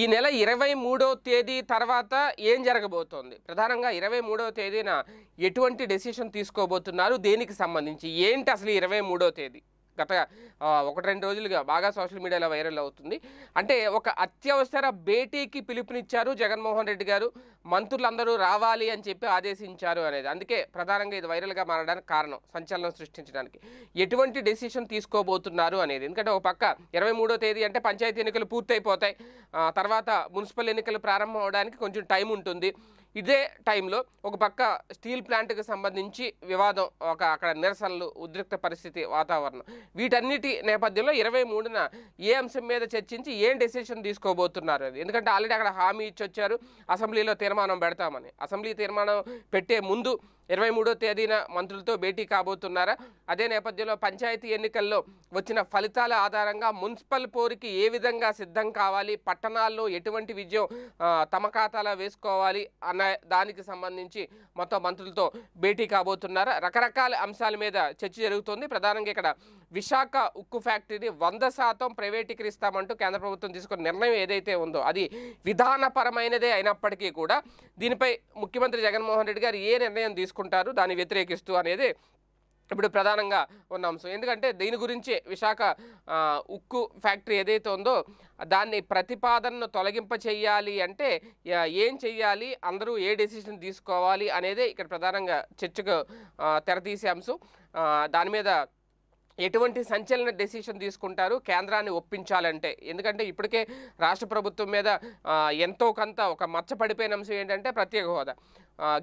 ఈ నెల ఇరవై మూడవ తేదీ తర్వాత ఏం జరగబోతోంది ప్రధానంగా ఇరవై మూడవ తేదీన ఎటువంటి డెసిషన్ తీసుకోబోతున్నారు దేనికి సంబంధించి ఏంటి అసలు ఇరవై మూడవ తేదీ గత ఒకటి రెండు రోజులుగా బాగా సోషల్ మీడియాలో వైరల్ అవుతుంది అంటే ఒక అత్యవసర భేటీకి పిలుపునిచ్చారు జగన్మోహన్ రెడ్డి గారు మంత్రులందరూ రావాలి అని చెప్పి ఆదేశించారు అనేది అందుకే ప్రధానంగా ఇది వైరల్గా మారడానికి కారణం సంచలనం సృష్టించడానికి ఎటువంటి డెసిషన్ తీసుకోబోతున్నారు అనేది ఎందుకంటే ఒక పక్క ఇరవై మూడో తేదీ అంటే పంచాయతీ ఎన్నికలు పూర్తయిపోతాయి తర్వాత మున్సిపల్ ఎన్నికలు ప్రారంభం అవడానికి కొంచెం టైం ఉంటుంది ఇదే టైంలో ఒక పక్క స్టీల్ ప్లాంట్కి సంబంధించి వివాదం ఒక అక్కడ నిరసనలు ఉద్రిక్త పరిస్థితి వాతావరణం వీటన్నిటి నేపథ్యంలో ఇరవై మూడున ఏ అంశం మీద చర్చించి ఏం డెసిషన్ తీసుకోబోతున్నారు అది ఎందుకంటే ఆల్రెడీ అక్కడ హామీ ఇచ్చి వచ్చారు అసెంబ్లీలో తీర్మానం పెడతామని అసెంబ్లీ తీర్మానం పెట్టే ముందు ఇరవై మూడో తేదీన మంత్రులతో భేటీ కాబోతున్నారా అదే నేపథ్యంలో పంచాయతీ ఎన్నికల్లో వచ్చిన ఫలితాల ఆధారంగా మున్సిపల్ పోరుకి ఏ విధంగా సిద్ధం కావాలి పట్టణాల్లో ఎటువంటి విజయం తమ ఖాతాలో వేసుకోవాలి అన్న దానికి సంబంధించి మొత్తం మంత్రులతో భేటీ కాబోతున్నారా రకరకాల అంశాల మీద చర్చ జరుగుతోంది ప్రధానంగా ఇక్కడ విశాఖ ఉక్కు ఫ్యాక్టరీని వంద శాతం ప్రైవేటీకరిస్తామంటూ కేంద్ర ప్రభుత్వం తీసుకున్న నిర్ణయం ఏదైతే ఉందో అది విధానపరమైనదే అయినప్పటికీ కూడా దీనిపై ముఖ్యమంత్రి జగన్మోహన్ రెడ్డి గారు ఏ నిర్ణయం తీసుకుంటారు దాన్ని వ్యతిరేకిస్తూ అనేది ఇప్పుడు ప్రధానంగా ఉన్న అంశం ఎందుకంటే దీని గురించి విశాఖ ఉక్కు ఫ్యాక్టరీ ఏదైతే ఉందో దాన్ని ప్రతిపాదనను తొలగింప చేయాలి అంటే ఏం చేయాలి అందరూ ఏ డెసిషన్ తీసుకోవాలి అనేదే ఇక్కడ ప్రధానంగా చర్చకు తెరతీసే అంశం దాని మీద ఎటువంటి సంచలన డెసిషన్ తీసుకుంటారు కేంద్రాన్ని ఒప్పించాలంటే ఎందుకంటే ఇప్పటికే రాష్ట్ర ప్రభుత్వం మీద ఎంతో కొంత ఒక మచ్చ పడిపోయిన అంశం ఏంటంటే ప్రత్యేక హోదా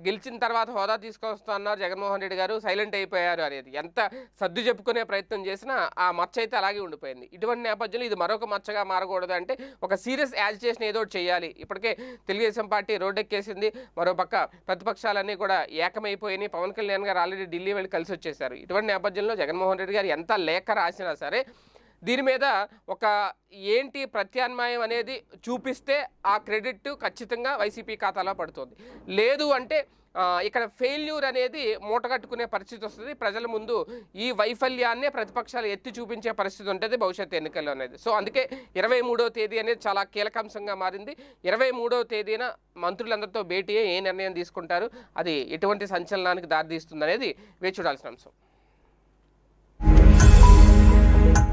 గెలిచిన తర్వాత హోదా తీసుకొస్తున్నారు జగన్మోహన్ రెడ్డి గారు సైలెంట్ అయిపోయారు అనేది ఎంత సర్దు చెప్పుకునే ప్రయత్నం చేసినా ఆ మచ్చ అయితే అలాగే ఉండిపోయింది ఇటువంటి నేపథ్యంలో ఇది మరొక మచ్చగా మారకూడదు అంటే ఒక సీరియస్ యాజిటేషన్ ఏదో చేయాలి ఇప్పటికే తెలుగుదేశం పార్టీ రోడ్డెక్కేసింది మరోపక్క ప్రతిపక్షాలన్నీ కూడా ఏకమైపోయినాయి పవన్ కళ్యాణ్ గారు ఆల్రెడీ ఢిల్లీ వెళ్ళి కలిసి వచ్చేశారు ఇటువంటి నేపథ్యంలో జగన్మోహన్ రెడ్డి గారు ఎంత లేఖ రాసినా సరే దీని మీద ఒక ఏంటి ప్రత్యామ్నాయం అనేది చూపిస్తే ఆ క్రెడిట్ ఖచ్చితంగా వైసీపీ ఖాతాలో పడుతుంది లేదు అంటే ఇక్కడ ఫెయిల్యూర్ అనేది మూటగట్టుకునే పరిస్థితి వస్తుంది ప్రజల ముందు ఈ వైఫల్యాన్నే ప్రతిపక్షాలు ఎత్తి చూపించే పరిస్థితి ఉంటుంది భవిష్యత్ ఎన్నికల్లో అనేది సో అందుకే ఇరవై మూడవ తేదీ అనేది చాలా కీలకాంశంగా మారింది ఇరవై మూడవ తేదీన మంత్రులందరితో భేటీ ఏ నిర్ణయం తీసుకుంటారు అది ఎటువంటి సంచలనానికి దారితీస్తుంది అనేది వేచూడాల్సిన చూడాల్సిన అంశం